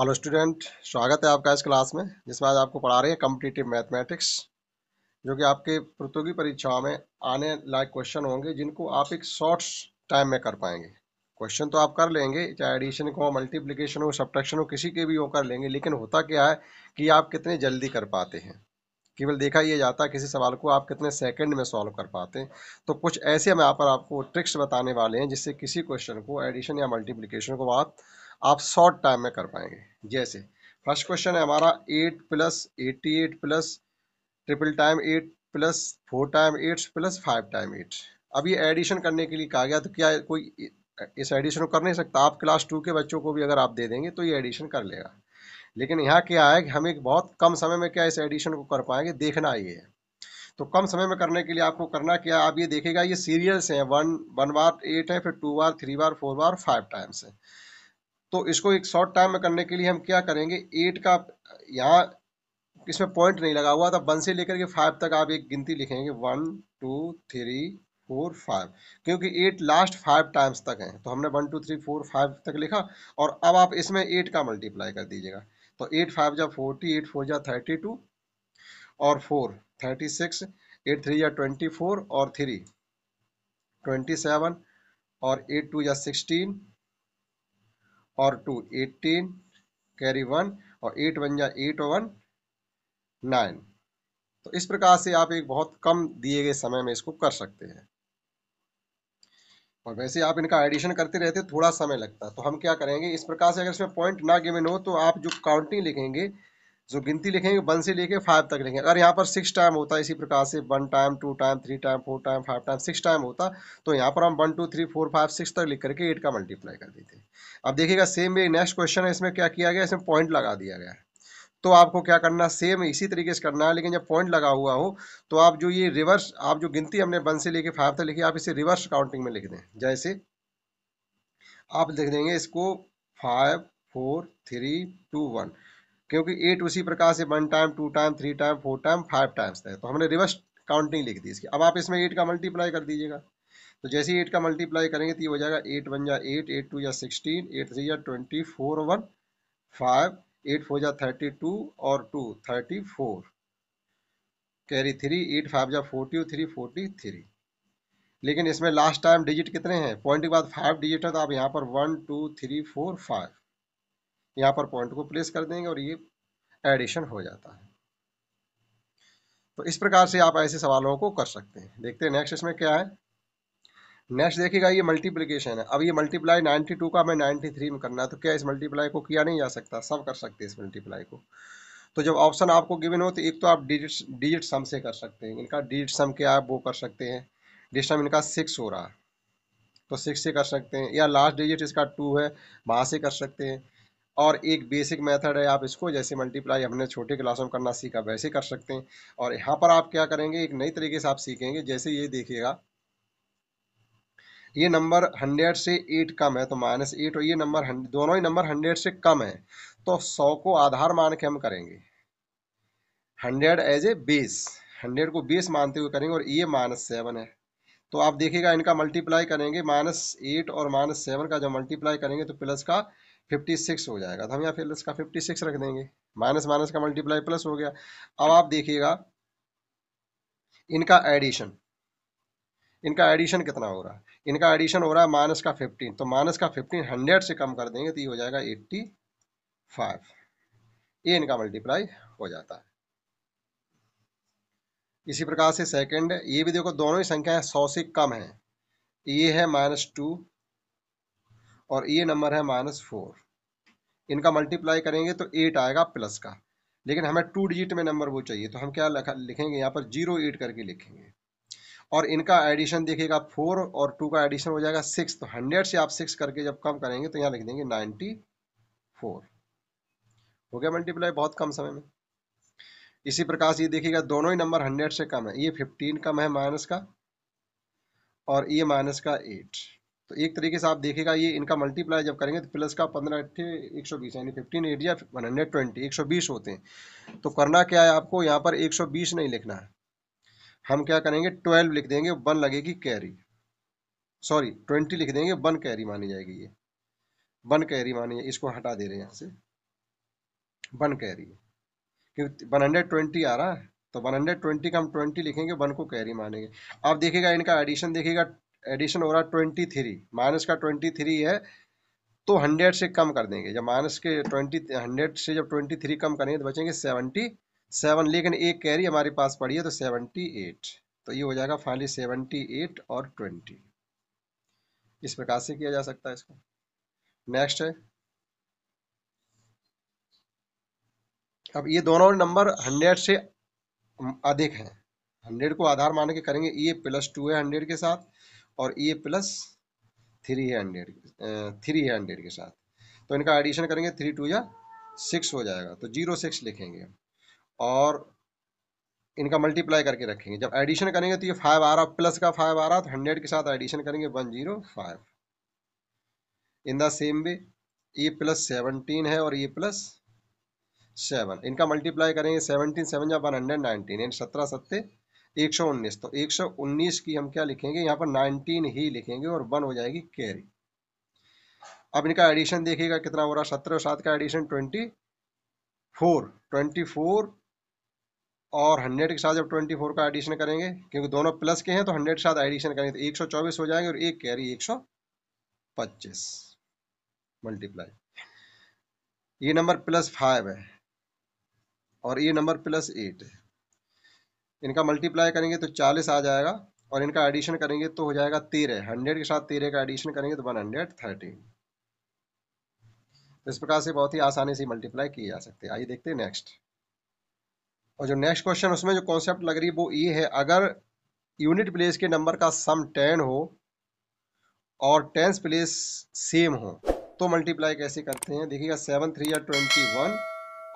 hello student स्वागत है आपका इस क्लास में जिसमें आज आपको पढ़ा रहे हैं कम्पिटिटिव मैथमेटिक्स जो कि आपके प्रतियोगी परीक्षाओं में आने लायक क्वेश्चन होंगे जिनको आप एक शॉर्ट्स टाइम में कर पाएंगे क्वेश्चन तो आप कर लेंगे चाहे एडिशन को मल्टीप्लिकेशन हो सब्ट्रैक्शन हो किसी के भी हो कर लेंगे लेकिन होता क्या है कि आप कितने जल्दी कर पाते हैं केवल देखा यह जाता है किसी सवाल को आप कितने सेकंड में सॉल्व कर पाते हैं तो कुछ ऐसे हम यहाँ पर आपको ट्रिक्स बताने वाले हैं जिससे किसी क्वेश्चन को एडिशन या मल्टीप्लिकेशन को आप आप शॉर्ट टाइम में कर पाएंगे जैसे फर्स्ट क्वेश्चन है हमारा eight plus eighty eight plus triple time eight plus four time eight plus five time eight अब ये एडिशन करने के लिए कहा गया तो क्या कोई इस एडिशन को कर नहीं सकता आप क्लास टू के बच्चों को भी अगर आप दे देंगे तो ये एडिशन कर लेगा लेकिन यहाँ क्या है कि हम एक बहुत कम समय में क्या इस एडिशन को कर पाएंगे देखना ये है तो कम समय में करने के लिए आपको करना क्या आप ये देखेगा ये सीरियल्स हैं वन वन बार एट है फिर टू बार थ्री बार फोर बार फाइव टाइम्स है तो इसको एक शॉर्ट टाइम में करने के लिए हम क्या करेंगे एट का यहाँ इसमें पॉइंट नहीं लगा हुआ था वन से लेकर के फाइव तक आप एक गिनती लिखेंगे one two three four five क्योंकि एट लास्ट फाइव टाइम्स तक है तो हमने one two three four five तक लिखा और अब आप इसमें एट का मल्टीप्लाई कर दीजिएगा तो एट फाइव जा फोर्टी एट फोर जा थर्टी टू और four thirty six eight three या ट्वेंटी फोर और थ्री ट्वेंटी सेवन और एट टू या सिक्सटीन और टू एटीन कैरी वन और एट वन जा एट वन नाइन तो इस प्रकार से आप एक बहुत कम दिए गए समय में इसको कर सकते हैं और वैसे आप इनका एडिशन करते रहते थोड़ा समय लगता है तो हम क्या करेंगे इस प्रकार से अगर इसमें पॉइंट ना गिवन हो तो आप जो काउंटिंग लिखेंगे जो गिनती लिखेंगे वन से लेके फाइव तक लिखेंगे अगर यहाँ पर सिक्स टाइम होता इसी प्रकार से one time two time three time four time five time six time होता तो यहाँ पर हम one two three four five six तक लिख करके एट का मल्टीप्लाई कर देते अब देखिएगा सेम ये नेक्स्ट क्वेश्चन है इसमें क्या किया गया इसमें पॉइंट लगा दिया गया तो आपको क्या करना सेम इसी तरीके से करना है लेकिन जब पॉइंट लगा हुआ हो तो आप जो ये रिवर्स आप जो गिनती हमने वन से लेके फाइव तक लिखी आप इसे रिवर्स काउंटिंग में लिख दें जैसे आप लिख देंगे इसको five four three two one क्योंकि एट उसी प्रकार से one time two time three time four time five times है तो हमने रिवर्स काउंटिंग लिख दी इसकी अब आप इसमें एट का मल्टीप्लाई कर दीजिएगा तो जैसे ही एट का मल्टीप्लाई करेंगे तो ये हो जाएगा एट वन या एट एट टू या सिक्सटीन एट थ्री या twenty four one five eight four या थर्टी टू और two thirty four carry three eight five या फोर्टी थ्री फोर्टी थ्री लेकिन इसमें लास्ट टाइम डिजिट कितने हैं पॉइंट के बाद फाइव डिजिट है तो आप यहाँ पर one two three four five यहाँ पर पॉइंट को प्लेस कर देंगे और ये एडिशन हो जाता है तो इस प्रकार से आप ऐसे सवालों को कर सकते हैं देखते हैं नेक्स्ट इसमें क्या है नेक्स्ट देखिएगा ये मल्टीप्लिकेशन है अब ये मल्टीप्लाई 92 का मैं 93 में करना है तो क्या इस मल्टीप्लाई को किया नहीं जा सकता सब कर सकते हैं इस मल्टीप्लाई को तो जब ऑप्शन आपको गिवन हो तो एक तो आप डिजिट डिजिट सम से कर सकते हैं इनका डिजिट सम क्या है वो कर सकते हैं डिजिट सम इनका सिक्स हो रहा है तो सिक्स से कर सकते हैं या लास्ट डिजिट इसका टू है वहाँ से कर सकते हैं और एक बेसिक मेथड है आप इसको जैसे मल्टीप्लाई हमने छोटे क्लासों में करना सीखा वैसे कर सकते हैं और यहाँ पर आप क्या करेंगे एक नई तरीके से आप सीखेंगे जैसे ये देखिएगा ये नंबर हंड्रेड से एट कम है तो माइनस एट और ये नंबर दोनों ही नंबर हंड्रेड से कम है तो सौ को आधार मान के हम करेंगे hundred as a base hundred को बेस मानते हुए करेंगे और ये माइनस सेवन है तो आप देखिएगा इनका मल्टीप्लाई करेंगे माइनस एट और माइनस सेवन का जब मल्टीप्लाई करेंगे तो प्लस का फिफ्टी सिक्स हो जाएगा तो हम यहाँ फिर इसका फिफ्टी सिक्स रख देंगे माइनस माइनस का मल्टीप्लाई प्लस हो गया अब आप देखिएगा इनका एडिशन इनका एडिशन कितना हो रहा है इनका एडिशन हो रहा है माइनस का फिफ्टीन तो माइनस का फिफ्टीन हंड्रेड से कम कर देंगे तो ये हो जाएगा एट्टी फाइव ये इनका मल्टीप्लाई हो जाता है इसी प्रकार से सेकंड ये भी देखो दोनों ही संख्याएं सौ से कम है ये है माइनस टू और ये नंबर है माइनस फोर इनका मल्टीप्लाई करेंगे तो एट आएगा प्लस का लेकिन हमें टू डिजिट में नंबर वो चाहिए तो हम क्या लिखेंगे यहाँ पर जीरो एट करके लिखेंगे और इनका एडिशन देखिएगा फोर और टू का एडिशन हो जाएगा सिक्स तो हंड्रेड से आप सिक्स करके जब कम करेंगे तो यहाँ लिख देंगे नाइन्टी फोर हो गया मल्टीप्लाई बहुत कम समय में इसी प्रकार से ये देखिएगा दोनों ही नंबर हंड्रेड से कम है ये फिफ्टीन कम है माइनस का और ये माइनस का एट तो एक तरीके से आप देखेगा ये इनका मल्टीप्लाई जब करेंगे तो प्लस का पंद्रह अट्ठे एक सौ बीस यानी फिफ्टीन एट या वन हंड्रेड ट्वेंटी एक सौ बीस होते हैं तो करना क्या है आपको यहाँ पर एक सौ बीस नहीं लिखना है हम क्या करेंगे ट्वेल्व लिख देंगे वन लगेगी कैरी सॉरी ट्वेंटी लिख देंगे वन कैरी मानी जाएगी ये वन कैरी मानी इसको हटा दे रहे हैं यहाँ से वन कैरी क्योंकि वन हंड्रेड ट्वेंटी आ रहा है तो वन हंड्रेड ट्वेंटी का हम ट्वेंटी लिखेंगे वन को कैरी मानेंगे आप देखेगा इनका एडिशन देखेगा एडिशन हो रहा है ट्वेंटी थ्री माइनस का ट्वेंटी थ्री है तो हंड्रेड से कम कर देंगे जब माइनस के ट्वेंटी हंड्रेड से जब ट्वेंटी थ्री कम करेंगे तो बचेंगे सेवनटी सेवन लेकिन एक कैरी हमारे पास पड़ी है तो सेवनटी एट तो ये हो जाएगा फाइनली सेवनटी एट और ट्वेंटी इस प्रकार से किया जा सकता है इसको नेक्स्ट है अब ये दोनों नंबर हंड्रेड से अधिक हैं हंड्रेड को आधार मान के करेंगे ये प्लस टू है हंड्रेड के साथ और a plus three hundred three hundred के साथ तो इनका एडिशन करेंगे थ्री टू या सिक्स हो जाएगा तो जीरो सिक्स लिखेंगे और इनका मल्टीप्लाई करके रखेंगे जब एडिशन करेंगे तो ये फाइव आ रहा प्लस का फाइव आ रहा तो हंड्रेड के साथ एडिशन करेंगे one zero five in the same way a plus seventeen है और ए प्लस सेवन इनका मल्टीप्लाई करेंगे सेवनटीन सेवन या वन हंड्रेड नाइनटीन सत्रह सत्ते 119 तो 119 की हम क्या लिखेंगे यहाँ पर 19 ही लिखेंगे और वन हो जाएगी कैरी अब इनका एडिशन देखिएगा कितना हो रहा है सत्रह सात का addition twenty four twenty four और हंड्रेड के साथ जब ट्वेंटी फोर का एडिशन करेंगे क्योंकि दोनों प्लस के हैं तो हंड्रेड के साथ एडिशन करेंगे तो एक सौ चौबीस हो जाएंगे और एक कैरी एक सौ पच्चीस मल्टीप्लाई ये नंबर प्लस फाइव है और ये नंबर प्लस एट है इनका मल्टीप्लाई करेंगे तो चालीस आ जाएगा और इनका एडिशन करेंगे तो हो जाएगा तेरह हंड्रेड के साथ तेरह का एडिशन करेंगे तो वन हंड्रेड थर्टीन तो इस प्रकार से बहुत ही आसानी से मल्टीप्लाई किए जा सकते हैं आइए देखते हैं नेक्स्ट और जो नेक्स्ट क्वेश्चन उसमें जो कॉन्सेप्ट लग रही है वो ये है अगर यूनिट प्लेस के नंबर का सम टेन हो और टेंस प्लेस सेम हो तो मल्टीप्लाई कैसे करते हैं देखिएगा सेवन थ्री या ट्वेंटी वन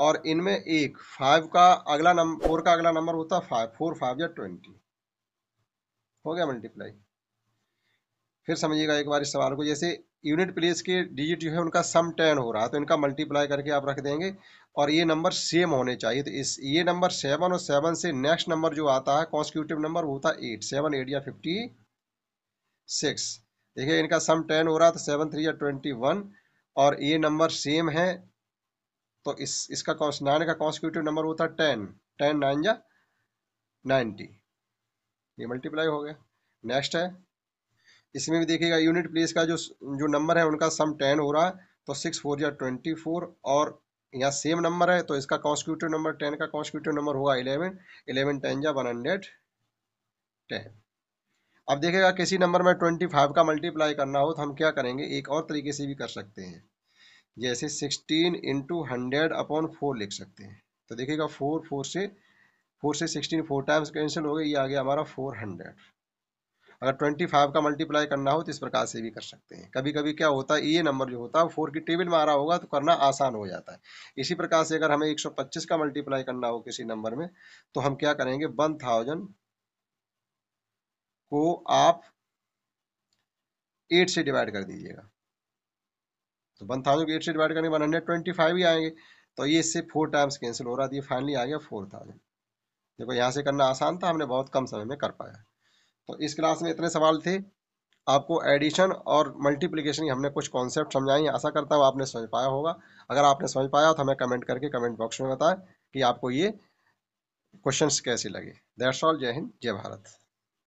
और इनमें एक फाइव का अगला नंबर फोर का अगला नंबर होता है फाइव फोर फाइव या ट्वेंटी हो गया मल्टीप्लाई फिर समझिएगा एक बार इस सवाल को जैसे यूनिट प्लेस के डिजिट जो है उनका सम टेन हो रहा है तो इनका मल्टीप्लाई करके आप रख देंगे और ये नंबर सेम होने चाहिए तो इस ये नंबर सेवन और सेवन से नेक्स्ट नंबर जो आता है कॉन्स्टिक्यूटिव नंबर वो होता है एट सेवन एट या फिफ्टी सिक्स देखिए इनका सम टेन हो रहा तो सेवन थ्री या ट्वेंटी वन और ये नंबर सेम है तो इस इसका नाइन का कॉन्सिक्यूटिव नंबर होता है टेन टेन नाइन या नाइन्टी ये मल्टीप्लाई हो गया नेक्स्ट है इसमें भी देखिएगा यूनिट प्लेस का जो जो नंबर है उनका सम टेन हो रहा है तो सिक्स फोर या ट्वेंटी फोर और यहाँ सेम नंबर है तो इसका कॉन्सिक्यूटिव नंबर टेन का कॉन्सिक्यूटिव नंबर होगा इलेवन इलेवन टेन या वन हंड्रेड टेन अब देखेगा किसी नंबर में ट्वेंटी फाइव का मल्टीप्लाई करना हो तो हम क्या करेंगे एक और तरीके से भी कर सकते हैं जैसे sixteen into hundred upon four लिख सकते हैं तो देखिएगा फोर फोर से फोर से सिक्सटीन फोर टाइम्स कैंसिल हो गया ये आ गया हमारा फोर हंड्रेड अगर ट्वेंटी फाइव का मल्टीप्लाई करना हो तो इस प्रकार से भी कर सकते हैं कभी कभी क्या होता है ये नंबर जो होता है फोर की टेबल में आ रहा होगा तो करना आसान हो जाता है इसी प्रकार से अगर हमें एक सौ पच्चीस का मल्टीप्लाई करना हो किसी नंबर में तो हम क्या करेंगे वन थाउजेंड को आप एट से डिवाइड कर दीजिएगा तो वन थाउजेंड को एट से डिवाइड करने वन हंड्रेड ट्वेंटी फाइव ही आएंगे तो ये इससे फोर टाइम्स कैंसिल हो रहा था ये फाइनली आ गया फोर थाउजेंड देखो यहाँ से करना आसान था हमने बहुत कम समय में कर पाया तो इस क्लास में इतने सवाल थे आपको एडिशन और मल्टीप्लिकेशन हमने कुछ कॉन्सेप्ट समझाए आशा करता हूँ आपने समझ पाया होगा अगर आपने समझ पाया तो हमें कमेंट करके कमेंट बॉक्स में बताएं कि आपको ये क्वेश्चंस कैसे लगे दैट्स ऑल जय हिंद जय भारत